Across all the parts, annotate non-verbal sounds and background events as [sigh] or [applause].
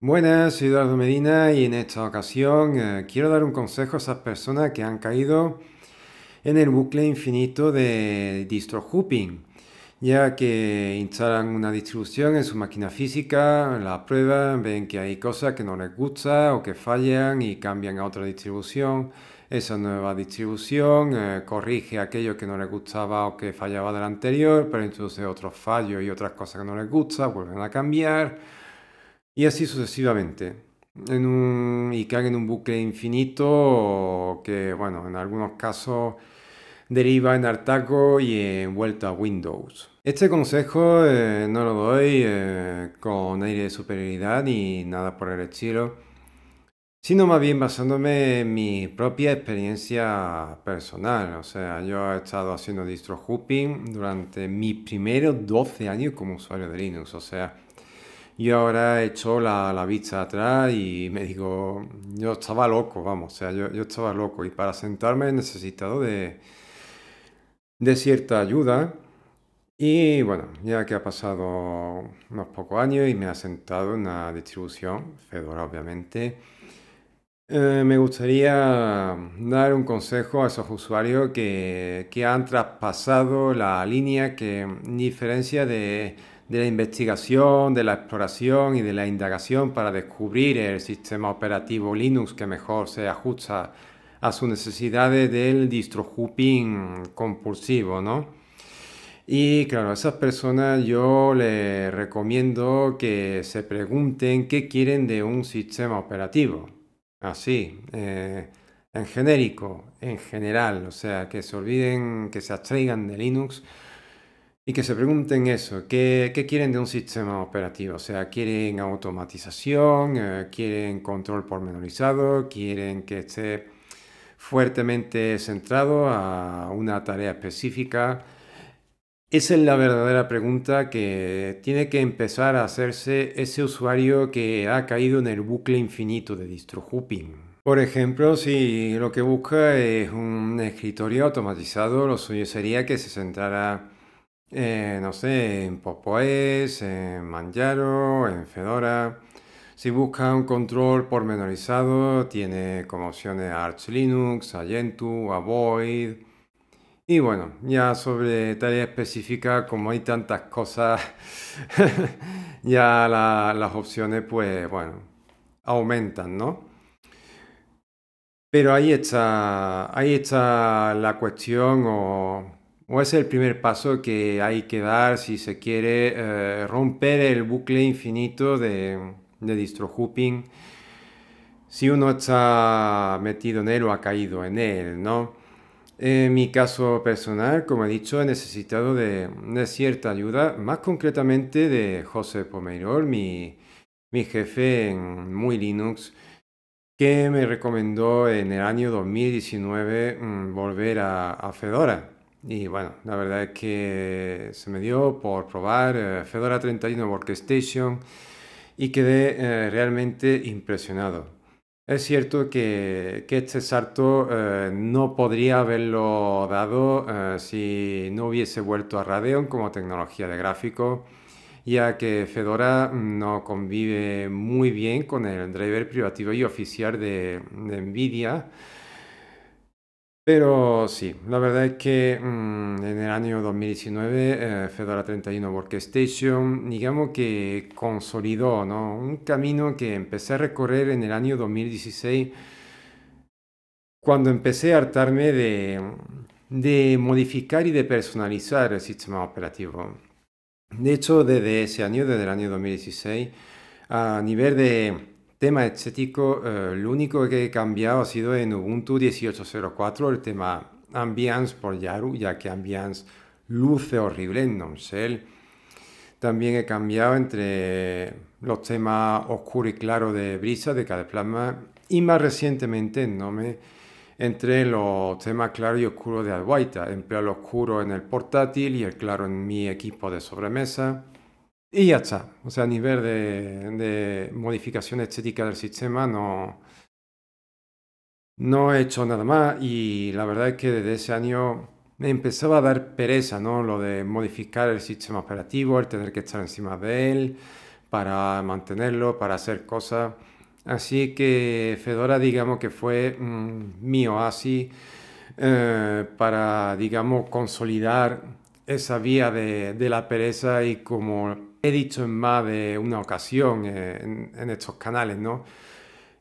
Buenas, soy Eduardo Medina y en esta ocasión eh, quiero dar un consejo a esas personas que han caído en el bucle infinito de distro hooping, ya que instalan una distribución en su máquina física, la prueban, ven que hay cosas que no les gusta o que fallan y cambian a otra distribución. Esa nueva distribución eh, corrige aquello que no les gustaba o que fallaba del anterior, pero introduce otros fallos y otras cosas que no les gusta, vuelven a cambiar y así sucesivamente. En un, y caen en un bucle infinito que, bueno, en algunos casos deriva en hartazgo y en vuelta a Windows. Este consejo eh, no lo doy eh, con aire de superioridad ni nada por el estilo, sino más bien basándome en mi propia experiencia personal. O sea, yo he estado haciendo distro hooping durante mis primeros 12 años como usuario de Linux. O sea, y ahora he hecho la, vista atrás y me digo, yo estaba loco, vamos, o sea, yo, estaba loco. Y para sentarme he necesitado de, de cierta ayuda. Y bueno, ya que ha pasado unos pocos años y me ha sentado en la distribución, Fedora obviamente, eh, me gustaría dar un consejo a esos usuarios que, que han traspasado la línea que diferencia de de la investigación, de la exploración y de la indagación para descubrir el sistema operativo Linux que mejor se ajusta a sus necesidades del distro hooping compulsivo, ¿no? Y claro, a esas personas yo les recomiendo que se pregunten qué quieren de un sistema operativo. Así, eh, en genérico, en general, o sea, que se olviden, que se abstraigan de Linux y que se pregunten eso, ¿qué, quieren de un sistema operativo? O sea, ¿quieren automatización? Eh, ¿Quieren control pormenorizado? ¿Quieren que esté fuertemente centrado a una tarea específica? Esa es la verdadera pregunta que tiene que empezar a hacerse ese usuario que ha caído en el bucle infinito de distro Por ejemplo, si lo que busca es un escritorio automatizado, lo suyo sería que se centrara eh, no sé, en Popoes, en Manjaro, en Fedora. Si busca un control pormenorizado, tiene como opciones Arch Linux, Gentoo, Avoid. Y bueno, ya sobre tarea específica, como hay tantas cosas, [laughs] ya las opciones, pues bueno, aumentan, ¿no? Pero ahí está, ahí está la cuestión o o es el primer paso que hay que dar si se quiere eh, romper el bucle infinito de, de distro hooping. Si uno está metido en él o ha caído en él, ¿no? En mi caso personal, como he dicho, he necesitado de, de cierta ayuda, más concretamente de José Pomeirol, mi, mi jefe en Muy Linux, que me recomendó en el año 2019 mm, volver a, a Fedora. Y bueno, la verdad es que se me dio por probar eh, Fedora 31 Workstation y quedé eh, realmente impresionado. Es cierto que, que este salto eh, no podría haberlo dado si no hubiese vuelto a Radeon como tecnología de gráfico, ya que Fedora no convive muy bien con el driver privativo y oficial de NVIDIA pero sí, la verdad es que mm, en el año 2019 eh, Fedora 31 Workstation, digamos que consolidó ¿no? un camino que empecé a recorrer en el año 2016 cuando empecé a hartarme de, de modificar y de personalizar el sistema operativo. De hecho, desde ese año, desde el año 2016, a nivel de Tema estético, eh, lo único que he cambiado ha sido en Ubuntu 18.04 el tema Ambiance por Yaru, ya que Ambiance luce horrible en Nonsell. También he cambiado entre los temas oscuro y claro de Brisa, de Cade Plasma, y más recientemente no me entre los temas claro y oscuro de Adwaita. Empleo el oscuro en el portátil y el claro en mi equipo de sobremesa. Y ya está. O sea, a nivel de, modificación estética del sistema no, no he hecho nada más y la verdad es que desde ese año me empezaba a dar pereza, ¿no? Lo de modificar el sistema operativo, el tener que estar encima de él para mantenerlo, para hacer cosas. Así que Fedora, digamos que fue mm, mi oasis eh, para, digamos, consolidar esa vía de, de la pereza y como he dicho en más de una ocasión eh, en, estos canales, ¿no?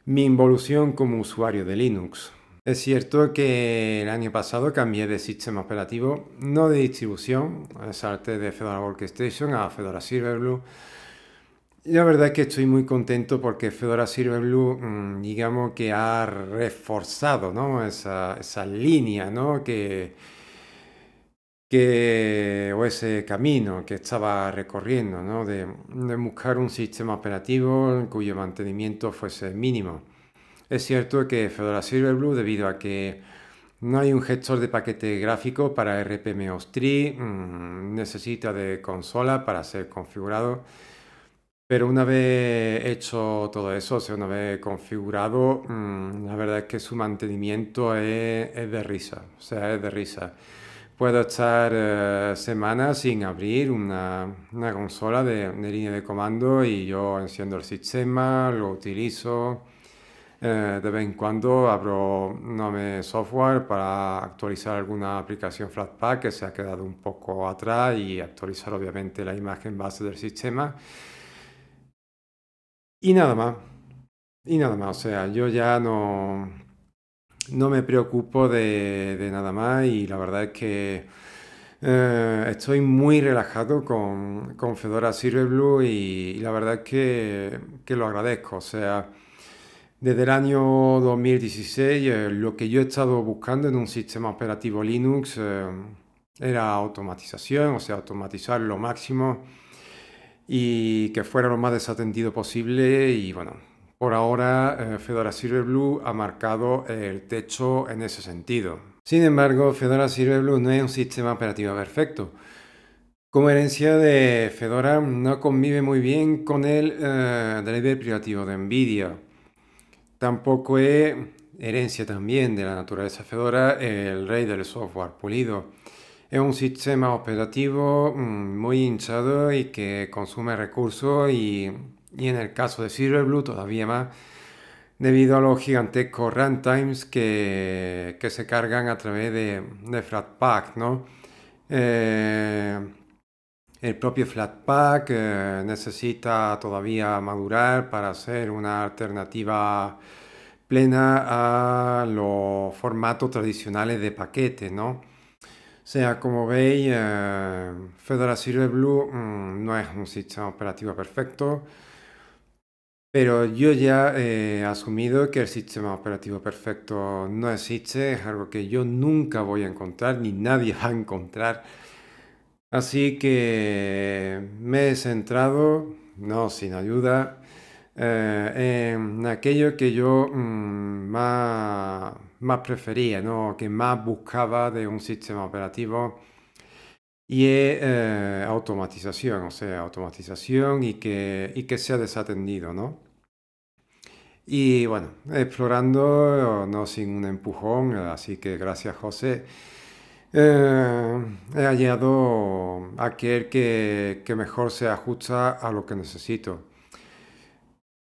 Mi involución como usuario de Linux. Es cierto que el año pasado cambié de sistema operativo, no de distribución, salté de Fedora Workstation a Fedora Silverblue. Y la verdad es que estoy muy contento porque Fedora Silverblue, mm, digamos que ha reforzado ¿no? esa, esa línea ¿no? que, que, o ese camino que estaba recorriendo, ¿no? de, buscar un sistema operativo cuyo mantenimiento fuese mínimo. Es cierto que Fedora Silverblue, debido a que no hay un gestor de paquete gráfico para RPM 3 mm, necesita de consola para ser configurado. Pero una vez hecho todo eso, una vez configurado, mm, la verdad es que su mantenimiento es de risa. O sea, es de risa puedo estar eh, semanas sin abrir una, consola de, de, línea de comando y yo enciendo el sistema, lo utilizo. Eh, de vez en cuando abro nombre Software para actualizar alguna aplicación Flatpak que se ha quedado un poco atrás y actualizar obviamente la imagen base del sistema. Y nada más. Y nada más, o sea, yo ya no, no me preocupo de, nada más y la verdad es que eh, estoy muy relajado con, con Fedora Silverblue y, la verdad es que, lo agradezco. O sea, desde el año 2016 eh, lo que yo he estado buscando en un sistema operativo Linux eh, era automatización, o sea, automatizar lo máximo y que fuera lo más desatendido posible y bueno, por ahora, eh, Fedora Silverblue ha marcado eh, el techo en ese sentido. Sin embargo, Fedora Silverblue no es un sistema operativo perfecto. Como herencia de Fedora, no convive muy bien con el eh, driver privativo de NVIDIA. Tampoco es herencia también de la naturaleza Fedora el rey del software pulido. Es un sistema operativo mm, muy hinchado y que consume recursos y y en el caso de Silverblue todavía más debido a los gigantescos runtimes que, se cargan a través de, de Flatpak, ¿no? Eh, el propio Flatpak eh, necesita todavía madurar para ser una alternativa plena a los formatos tradicionales de paquete, ¿no? O sea, como veis, eh, Fedora Silverblue mm, no es un sistema operativo perfecto, pero yo ya he eh, asumido que el sistema operativo perfecto no existe, es algo que yo nunca voy a encontrar, ni nadie [laughs] va a encontrar. Así que me he centrado, no sin ayuda, eh, en aquello que yo más, mm, prefería, ¿no? que más buscaba de un sistema operativo y es eh, automatización, o sea, automatización y que, y que sea desatendido, ¿no? Y bueno, explorando, no sin un empujón, así que gracias José, eh, he hallado aquel que, que mejor se ajusta a lo que necesito.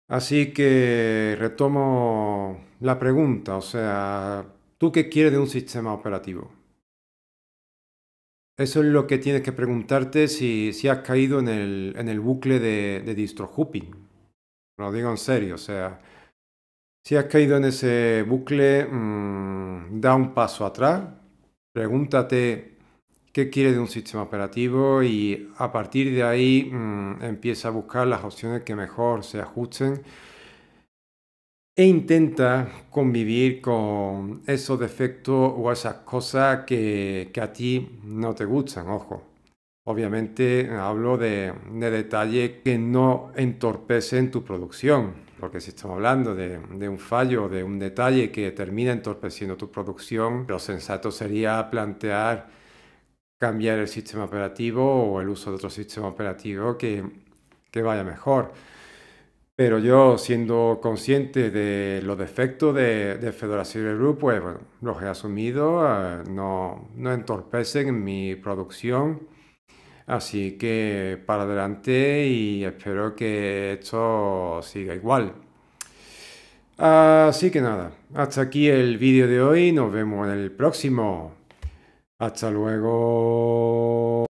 Así que retomo la pregunta, o sea, ¿tú qué quieres de un sistema operativo? Eso es lo que tienes que preguntarte si, has caído en el, bucle de, de distro hooping. Lo digo en serio, o sea, si has caído en ese bucle, mm, da un paso atrás, pregúntate qué quieres de un sistema operativo y a partir de ahí mm, empieza a buscar las opciones que mejor se ajusten e intenta convivir con esos defectos o esas cosas que, que a ti no te gustan, ojo. Obviamente hablo de, de detalles que no entorpecen tu producción, porque si estamos hablando de, un fallo, de un detalle que termina entorpeciendo tu producción, lo sensato sería plantear cambiar el sistema operativo o el uso de otro sistema operativo que, vaya mejor. Pero yo, siendo consciente de los defectos de, de Fedora Group, pues los he asumido, eh, no entorpecen mi producción Así que para adelante y espero que esto siga igual. Así que nada, hasta aquí el vídeo de hoy, nos vemos en el próximo. Hasta luego.